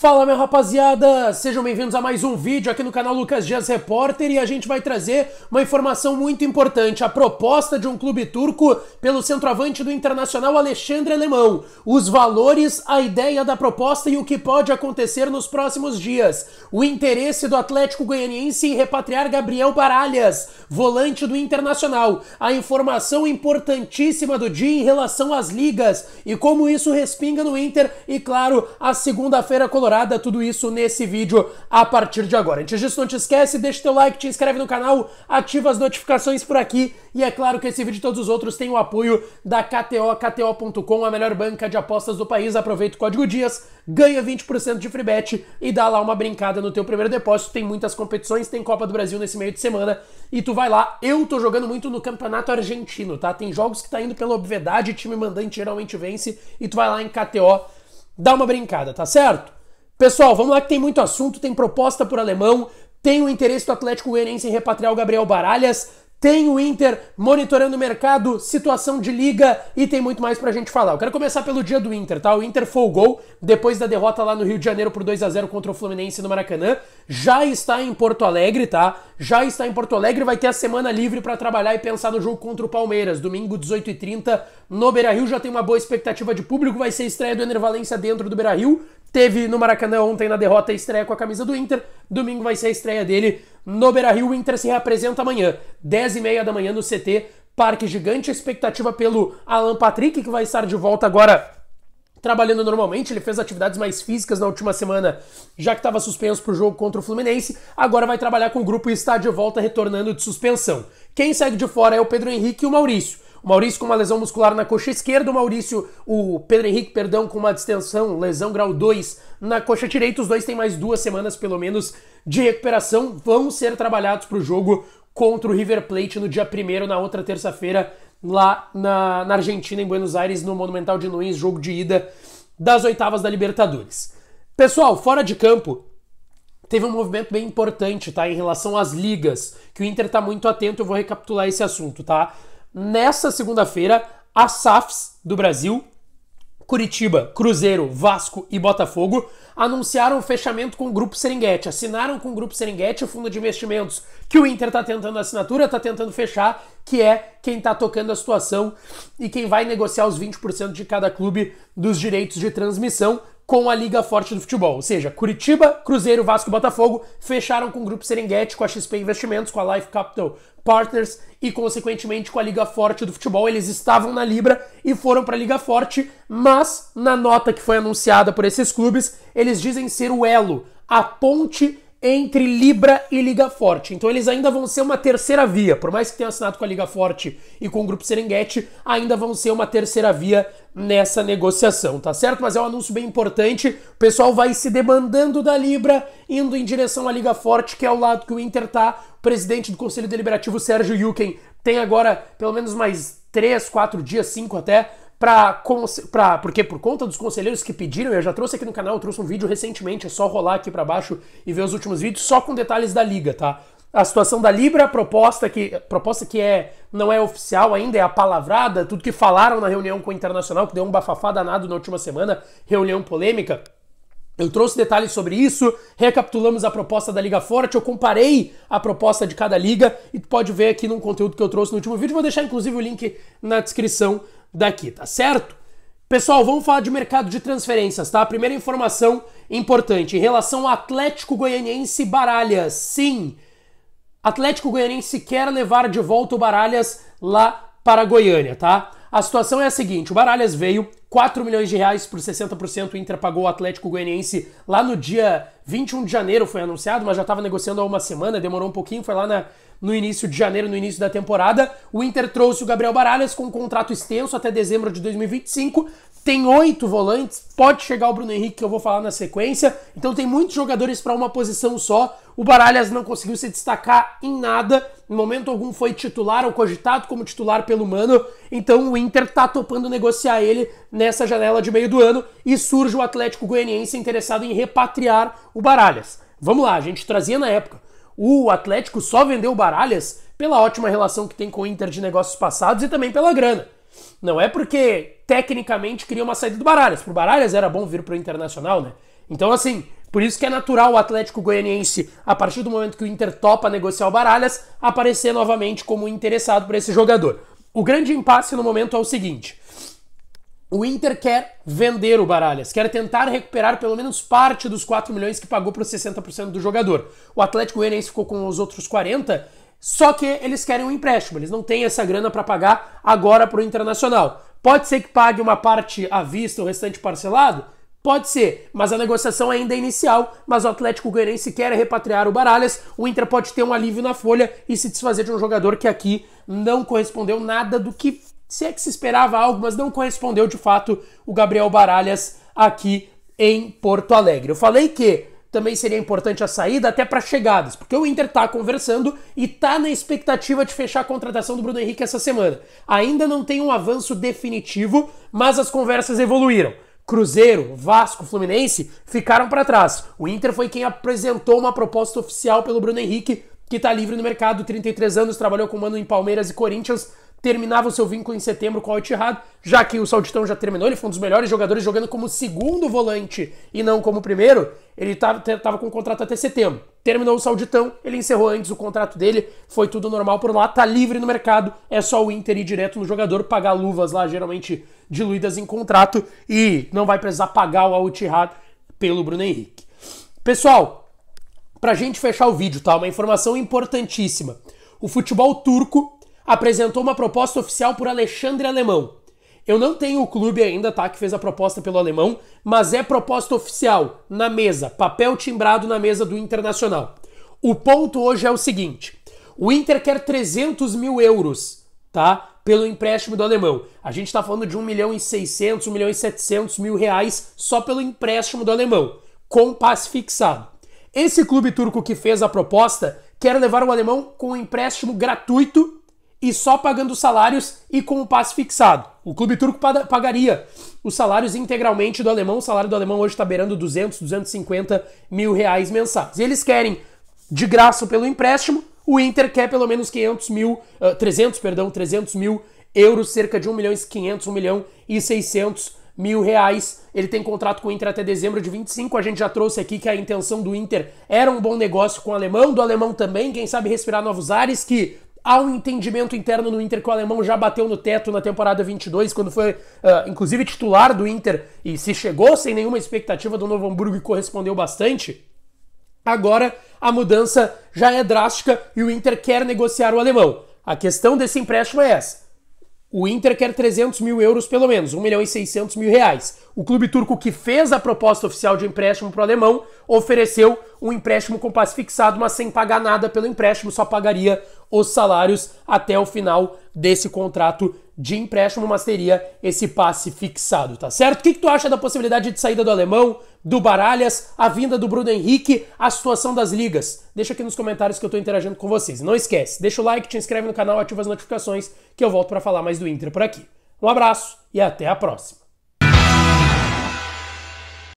Fala minha rapaziada, sejam bem-vindos a mais um vídeo aqui no canal Lucas Dias Repórter e a gente vai trazer uma informação muito importante, a proposta de um clube turco pelo centroavante do Internacional Alexandre Alemão, os valores, a ideia da proposta e o que pode acontecer nos próximos dias, o interesse do Atlético Goianiense em repatriar Gabriel Baralhas, volante do Internacional, a informação importantíssima do dia em relação às ligas e como isso respinga no Inter e claro, a segunda-feira colocada explorada tudo isso nesse vídeo a partir de agora. Antes disso, não te esquece, deixa teu like, te inscreve no canal, ativa as notificações por aqui e é claro que esse vídeo e todos os outros têm o apoio da KTO, KTO.com, a melhor banca de apostas do país. Aproveita o código DIAS, ganha 20% de free bet e dá lá uma brincada no teu primeiro depósito. Tem muitas competições, tem Copa do Brasil nesse meio de semana e tu vai lá. Eu tô jogando muito no Campeonato Argentino, tá? Tem jogos que tá indo pela obviedade, time mandante geralmente vence e tu vai lá em KTO, dá uma brincada, tá certo? Pessoal, vamos lá que tem muito assunto, tem proposta por alemão, tem o interesse do Atlético Goianiense em repatriar o Gabriel Baralhas, tem o Inter monitorando o mercado, situação de liga e tem muito mais pra gente falar. Eu quero começar pelo dia do Inter, tá? O Inter folgou depois da derrota lá no Rio de Janeiro por 2 a 0 contra o Fluminense no Maracanã. Já está em Porto Alegre, tá? Já está em Porto Alegre, vai ter a semana livre para trabalhar e pensar no jogo contra o Palmeiras, domingo 18h30 no Beira-Rio. Já tem uma boa expectativa de público, vai ser estreia do Enervalência dentro do Beira-Rio Teve no Maracanã ontem na derrota a estreia com a camisa do Inter. Domingo vai ser a estreia dele no Beira Rio. O Inter se reapresenta amanhã, 10h30 da manhã no CT. Parque Gigante. Expectativa pelo Alan Patrick, que vai estar de volta agora trabalhando normalmente, ele fez atividades mais físicas na última semana, já que estava suspenso para o jogo contra o Fluminense, agora vai trabalhar com o grupo e está de volta retornando de suspensão. Quem segue de fora é o Pedro Henrique e o Maurício. O Maurício com uma lesão muscular na coxa esquerda, o Maurício, o Pedro Henrique, perdão, com uma distensão, lesão grau 2 na coxa direita. Os dois têm mais duas semanas, pelo menos, de recuperação. Vão ser trabalhados para o jogo contra o River Plate no dia 1 na outra terça-feira, lá na, na Argentina, em Buenos Aires, no Monumental de Nunes, jogo de ida das oitavas da Libertadores. Pessoal, fora de campo, teve um movimento bem importante, tá? Em relação às ligas, que o Inter tá muito atento, eu vou recapitular esse assunto, tá? nessa segunda-feira, as SAFs do Brasil, Curitiba, Cruzeiro, Vasco e Botafogo, anunciaram o fechamento com o Grupo Serengeti. Assinaram com o Grupo Serengeti o fundo de investimentos que o Inter está tentando assinatura, está tentando fechar, que é quem está tocando a situação e quem vai negociar os 20% de cada clube dos direitos de transmissão com a Liga Forte do Futebol. Ou seja, Curitiba, Cruzeiro, Vasco e Botafogo fecharam com o Grupo Serengeti, com a XP Investimentos, com a Life Capital Partners e, consequentemente, com a Liga Forte do Futebol. Eles estavam na Libra e foram para a Liga Forte, mas na nota que foi anunciada por esses clubes, eles dizem ser o elo, a ponte entre Libra e Liga Forte. Então eles ainda vão ser uma terceira via, por mais que tenham assinado com a Liga Forte e com o Grupo Serengeti, ainda vão ser uma terceira via nessa negociação, tá certo? Mas é um anúncio bem importante. O pessoal vai se demandando da Libra, indo em direção à Liga Forte, que é o lado que o Inter tá. O presidente do Conselho Deliberativo, Sérgio Yuken, tem agora pelo menos mais três, quatro dias, cinco até, para porque por conta dos conselheiros que pediram, eu já trouxe aqui no canal, eu trouxe um vídeo recentemente, é só rolar aqui para baixo e ver os últimos vídeos só com detalhes da liga, tá? A situação da Libra, proposta que proposta que é não é oficial ainda, é apalavrada, tudo que falaram na reunião com o Internacional, que deu um bafafá danado na última semana, reunião polêmica. Eu trouxe detalhes sobre isso, recapitulamos a proposta da Liga Forte, eu comparei a proposta de cada liga e tu pode ver aqui num conteúdo que eu trouxe no último vídeo. Vou deixar inclusive o link na descrição daqui, tá certo? Pessoal, vamos falar de mercado de transferências, tá? Primeira informação importante em relação ao Atlético Goianiense Baralhas. Sim, Atlético Goianiense quer levar de volta o Baralhas lá para Goiânia, tá? A situação é a seguinte: o Baralhas veio 4 milhões de reais por 60%. O Inter pagou o Atlético Goianiense lá no dia 21 de janeiro, foi anunciado, mas já estava negociando há uma semana, demorou um pouquinho, foi lá na no início de janeiro, no início da temporada. O Inter trouxe o Gabriel Baralhas com um contrato extenso até dezembro de 2025. Tem oito volantes, pode chegar o Bruno Henrique, que eu vou falar na sequência. Então tem muitos jogadores para uma posição só. O Baralhas não conseguiu se destacar em nada, em momento algum foi titular ou cogitado como titular pelo Mano. Então o Inter tá topando negociar ele nessa janela de meio do ano e surge o Atlético Goianiense interessado em repatriar o Baralhas. Vamos lá, a gente trazia na época o Atlético só vendeu Baralhas pela ótima relação que tem com o Inter de negócios passados e também pela grana. Não é porque tecnicamente queria uma saída do Baralhas. Pro Baralhas era bom vir pro Internacional, né? Então, assim, por isso que é natural o Atlético Goianiense, a partir do momento que o Inter topa negociar o Baralhas, aparecer novamente como interessado por esse jogador. O grande impasse no momento é o seguinte: o Inter quer vender o Baralhas, quer tentar recuperar pelo menos parte dos 4 milhões que pagou para os 60% do jogador. O Atlético Goianiense ficou com os outros 40, só que eles querem um empréstimo, eles não têm essa grana para pagar agora para o Internacional. Pode ser que pague uma parte à vista, o restante parcelado? Pode ser, mas a negociação ainda é inicial, mas o Atlético Goianiense quer repatriar o Baralhas, o Inter pode ter um alívio na folha e se desfazer de um jogador que aqui não correspondeu nada do que se é que se esperava algo, mas não correspondeu de fato o Gabriel Baralhas aqui em Porto Alegre. Eu falei que também seria importante a saída até para chegadas, porque o Inter está conversando e está na expectativa de fechar a contratação do Bruno Henrique essa semana. Ainda não tem um avanço definitivo, mas as conversas evoluíram. Cruzeiro, Vasco, Fluminense ficaram para trás. O Inter foi quem apresentou uma proposta oficial pelo Bruno Henrique, que está livre no mercado, 33 anos, trabalhou com Mano em Palmeiras e Corinthians, terminava o seu vínculo em setembro com o al já que o Sauditão já terminou, ele foi um dos melhores jogadores jogando como segundo volante e não como primeiro, ele tá, estava com o contrato até setembro. Terminou o Sauditão, ele encerrou antes o contrato dele, foi tudo normal por lá, tá livre no mercado, é só o Inter ir direto no jogador, pagar luvas lá, geralmente diluídas em contrato, e não vai precisar pagar o al pelo Bruno Henrique. Pessoal, pra gente fechar o vídeo, tá? Uma informação importantíssima. O futebol turco apresentou uma proposta oficial por Alexandre Alemão. Eu não tenho o clube ainda, tá? Que fez a proposta pelo alemão, mas é proposta oficial, na mesa, papel timbrado na mesa do Internacional. O ponto hoje é o seguinte: o Inter quer 300 mil euros, tá? Pelo empréstimo do alemão. A gente tá falando de 1 milhão e 600, 1 milhão e 700 mil reais só pelo empréstimo do alemão, com passe fixado. Esse clube turco que fez a proposta quer levar o alemão com um empréstimo gratuito e só pagando salários e com o passe fixado. O clube turco pagaria os salários integralmente do alemão. O salário do alemão hoje está beirando 200, 250 mil reais mensais. E eles querem de graça pelo empréstimo. O Inter quer pelo menos 500 mil, uh, ah, 300, perdão, 300 mil euros, cerca de 1 milhão e 500, 1 milhão e 600 mil reais. Ele tem contrato com o Inter até dezembro de 25. A gente já trouxe aqui que a intenção do Inter era um bom negócio com o alemão, do alemão também, quem sabe respirar novos ares, que Há um entendimento interno no Inter que o alemão já bateu no teto na temporada 22, quando foi, uh, inclusive, titular do Inter e se chegou sem nenhuma expectativa do Novo Hamburgo e correspondeu bastante. Agora a mudança já é drástica e o Inter quer negociar o alemão. A questão desse empréstimo é essa. O Inter quer 300 mil euros pelo menos, 1 milhão e 600 mil reais. O clube turco que fez a proposta oficial de empréstimo para o alemão ofereceu um empréstimo com passe fixado, mas sem pagar nada pelo empréstimo, só pagaria os salários até o final desse contrato de empréstimo, mas teria esse passe fixado, tá certo? O que, que tu acha da possibilidade de saída do alemão, do Baralhas, a vinda do Bruno Henrique, a situação das ligas? Deixa aqui nos comentários que eu tô interagindo com vocês. Não esquece, deixa o like, te inscreve no canal, ativa as notificações que eu volto para falar mais do Inter por aqui. Um abraço e até a próxima.